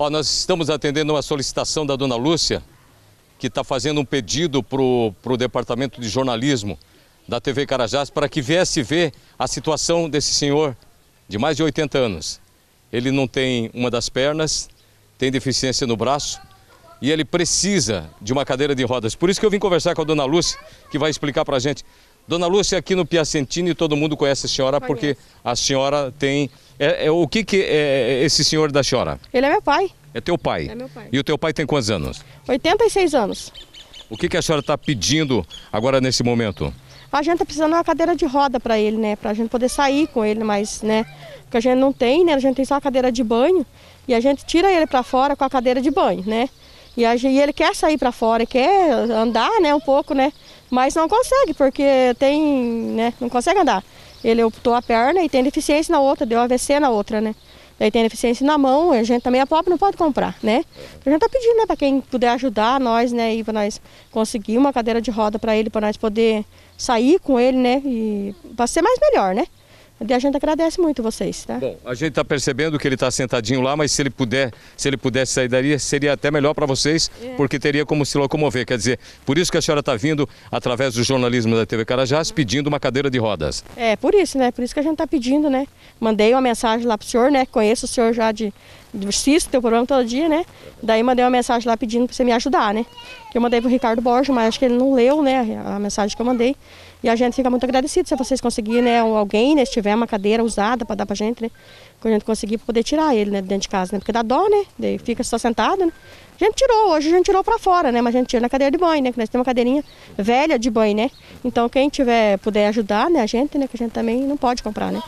Ó, nós estamos atendendo uma solicitação da dona Lúcia, que está fazendo um pedido para o departamento de jornalismo da TV Carajás para que viesse ver a situação desse senhor de mais de 80 anos. Ele não tem uma das pernas, tem deficiência no braço e ele precisa de uma cadeira de rodas. Por isso que eu vim conversar com a dona Lúcia, que vai explicar para a gente Dona Lúcia, aqui no Piacentini, todo mundo conhece a senhora porque a senhora tem... É, é, o que, que é, é esse senhor da senhora? Ele é meu pai. É teu pai? É meu pai. E o teu pai tem quantos anos? 86 anos. O que, que a senhora está pedindo agora nesse momento? A gente está precisando de uma cadeira de roda para ele, né? Para a gente poder sair com ele, mas, né? Porque a gente não tem, né? A gente tem só a cadeira de banho e a gente tira ele para fora com a cadeira de banho, né? E, a, e ele quer sair para fora, quer andar, né? Um pouco, né? mas não consegue, porque tem, né, não consegue andar. Ele optou a perna e tem deficiência na outra, deu AVC na outra, né? Daí tem deficiência na mão, a gente também é pobre, não pode comprar, né? A gente tá pedindo, né, para quem puder ajudar nós, né, e para nós conseguir uma cadeira de roda para ele, para nós poder sair com ele, né, e para ser mais melhor, né? E a gente agradece muito vocês, tá? Bom, a gente está percebendo que ele está sentadinho lá, mas se ele puder, se ele pudesse sair seria até melhor para vocês, é. porque teria como se locomover. Quer dizer, por isso que a senhora está vindo através do jornalismo da TV Carajás pedindo uma cadeira de rodas. É, por isso, né? Por isso que a gente está pedindo, né? Mandei uma mensagem lá para o senhor, né? Conheço o senhor já de do tem o programa todo dia, né? Daí mandei uma mensagem lá pedindo para você me ajudar, né? Que eu mandei para o Ricardo Borges, mas acho que ele não leu, né? A mensagem que eu mandei. E a gente fica muito agradecido se vocês conseguirem, né, alguém, né, se tiver uma cadeira usada para dar para gente, né, que a gente conseguir poder tirar ele, né, dentro de casa, né, porque dá dó, né, ele fica só sentado, né. A gente tirou, hoje a gente tirou para fora, né, mas a gente tira na cadeira de banho, né, que nós temos uma cadeirinha velha de banho, né. Então quem tiver, puder ajudar, né, a gente, né, que a gente também não pode comprar, né.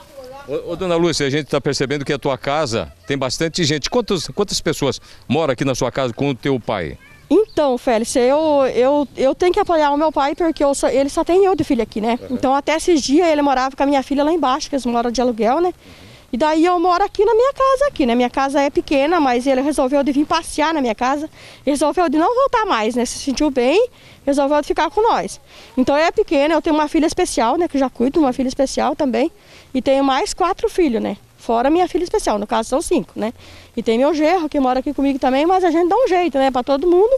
Ô, ô dona Lúcia, a gente está percebendo que a tua casa tem bastante gente. Quantos, quantas pessoas moram aqui na sua casa com o teu pai? Então, Félix, eu, eu, eu tenho que apoiar o meu pai porque só, ele só tem eu de filha aqui, né? Uhum. Então, até esses dias ele morava com a minha filha lá embaixo, que eles moram de aluguel, né? Uhum. E daí eu moro aqui na minha casa aqui, né? Minha casa é pequena, mas ele resolveu de vir passear na minha casa, resolveu de não voltar mais, né? Se sentiu bem, resolveu de ficar com nós. Então é pequena, eu tenho uma filha especial, né? Que já cuido, uma filha especial também. E tenho mais quatro filhos, né? fora minha filha especial, no caso são cinco, né? E tem meu gerro que mora aqui comigo também, mas a gente dá um jeito, né, para todo mundo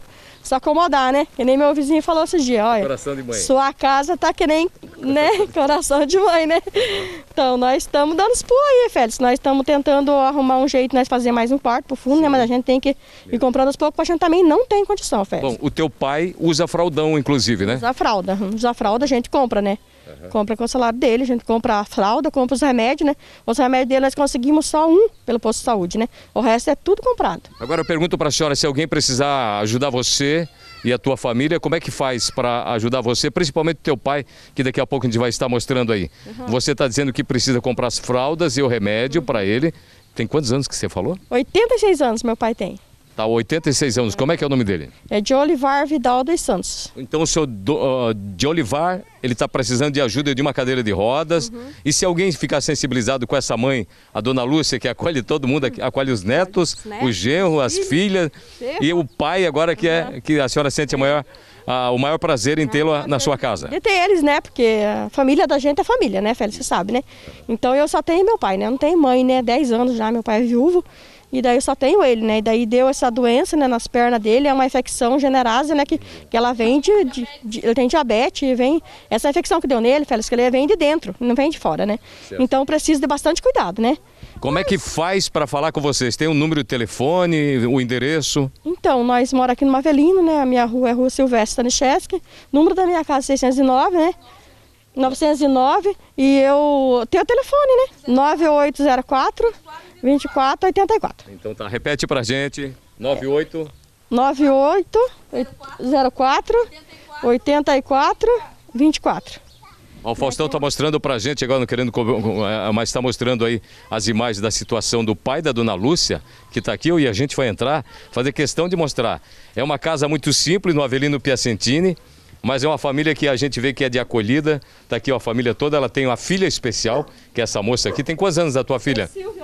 se acomodar, né? Que nem meu vizinho falou esses dias, olha. Coração de mãe. Sua casa tá que nem, né? Coração de mãe, né? Então nós estamos dando os pulos aí, Félix. Nós estamos tentando arrumar um jeito nós fazer mais um quarto pro fundo, Sim. né? Mas a gente tem que ir comprando aos poucos, a gente também não tem condição, Félix. Bom, o teu pai usa fraldão, inclusive, né? Usa fralda. Usa fralda a gente compra, né? Uhum. Compra com o salário dele, a gente compra a fralda, compra os remédios, né? Os remédios dele nós conseguimos só um pelo posto de saúde, né? O resto é tudo comprado. Agora eu pergunto para a senhora se alguém precisar ajudar você e a tua família, como é que faz para ajudar você, principalmente teu pai, que daqui a pouco a gente vai estar mostrando aí. Uhum. Você está dizendo que precisa comprar as fraldas e o remédio uhum. para ele. Tem quantos anos que você falou? 86 anos meu pai tem. Tá, 86 anos. Como é que é o nome dele? É de Olivar Vidal dos Santos. Então o senhor do, uh, de Olivar, ele está precisando de ajuda de uma cadeira de rodas. Uhum. E se alguém ficar sensibilizado com essa mãe, a dona Lúcia, que acolhe todo mundo, aqui, uhum. acolhe os netos, os netos, o genro, as filhas, e o pai agora que, é, uhum. que a senhora sente a maior... o maior prazer em ah, tê-lo é na sua casa. E tem eles, né? Porque a família da gente é família, né, Félix? Você sabe, né? Então eu só tenho meu pai, né? Eu não tenho mãe, né? Dez anos já, meu pai é viúvo. E daí eu só tenho ele, né? E daí deu essa doença né, nas pernas dele, é uma infecção generosa né? Que, que ela vem de, de, de Ele tem diabetes, vem. Essa infecção que deu nele, Félix, que ele vem de dentro, não vem de fora, né? Certo. Então precisa de bastante cuidado, né? Como Mas... é que faz para falar com vocês? Tem o um número de telefone, o endereço? Então, nós moramos aqui no Mavelino, né? A minha rua é Rua Silvestre Stanicheski. Número da minha casa é 609, né? 909. E eu tenho o telefone, né? 9804 2484. Então tá, repete pra gente. 98... 98 04 84 24. Ó, o Faustão está mostrando para a gente agora, não querendo, é, mas está mostrando aí as imagens da situação do pai da dona Lúcia, que está aqui, e a gente vai entrar, fazer questão de mostrar. É uma casa muito simples no Avelino Piacentini, mas é uma família que a gente vê que é de acolhida. Está aqui ó, a família toda, ela tem uma filha especial, que é essa moça aqui. Tem quantos anos a tua filha? É Silvia.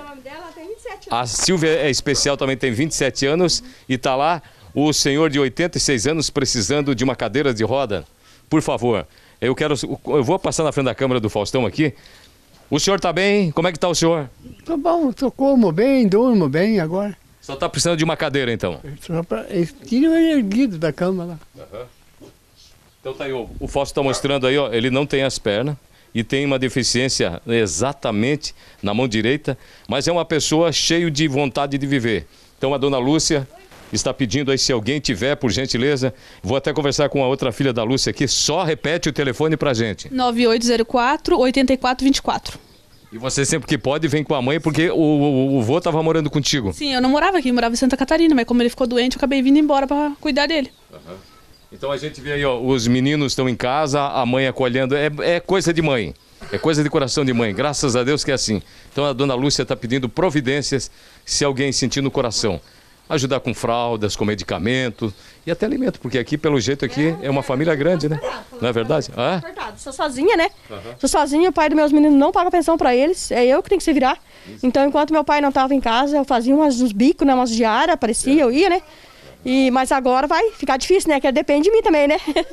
A Silvia é especial, também tem 27 anos e está lá o senhor de 86 anos precisando de uma cadeira de roda. Por favor, eu quero. Eu vou passar na frente da câmera do Faustão aqui. O senhor está bem? Como é que está o senhor? Tô tá bom, tô como bem, durmo bem agora. Só está precisando de uma cadeira então? Só é erguido da cama lá. Uhum. Então tá aí, o, o Fausto está mostrando aí, ó, ele não tem as pernas e tem uma deficiência exatamente na mão direita, mas é uma pessoa cheia de vontade de viver. Então a dona Lúcia está pedindo aí se alguém tiver, por gentileza, vou até conversar com a outra filha da Lúcia aqui, só repete o telefone a gente. 9804 8424. E você sempre que pode vem com a mãe, porque o, o, o vô estava morando contigo. Sim, eu não morava aqui, morava em Santa Catarina, mas como ele ficou doente, eu acabei vindo embora para cuidar dele. Uhum. Então a gente vê aí, ó, os meninos estão em casa, a mãe acolhendo. É, é coisa de mãe. É coisa de coração de mãe. Graças a Deus que é assim. Então a dona Lúcia está pedindo providências se alguém sentir no coração. Ajudar com fraldas, com medicamento e até alimento, porque aqui, pelo jeito, aqui é, é uma é. família grande, né? Não é, é verdade? Ah? Verdade. Sou sozinha, né? Uhum. Sou sozinha, o pai dos meus meninos não paga pensão para eles, é eu que tenho que se virar. Isso. Então, enquanto meu pai não estava em casa, eu fazia umas, uns bicos, né? umas diárias, aparecia, é. eu ia, né? E, mas agora vai ficar difícil, né? Que depende de mim também, né?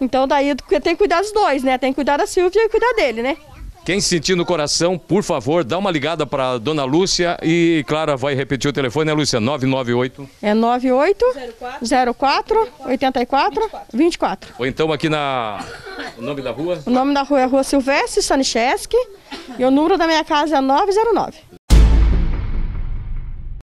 Então daí eu tenho que cuidar dos dois, né? Tem que cuidar da Silvia e cuidar dele, né? Quem sentir no coração, por favor, dá uma ligada para dona Lúcia e, Clara, vai repetir o telefone, né, Lúcia? 998. É 98 04, 84 24. 24. Ou então aqui na. O nome da rua? O nome da rua é Rua Silvestre Sanicheschi e o número da minha casa é 909.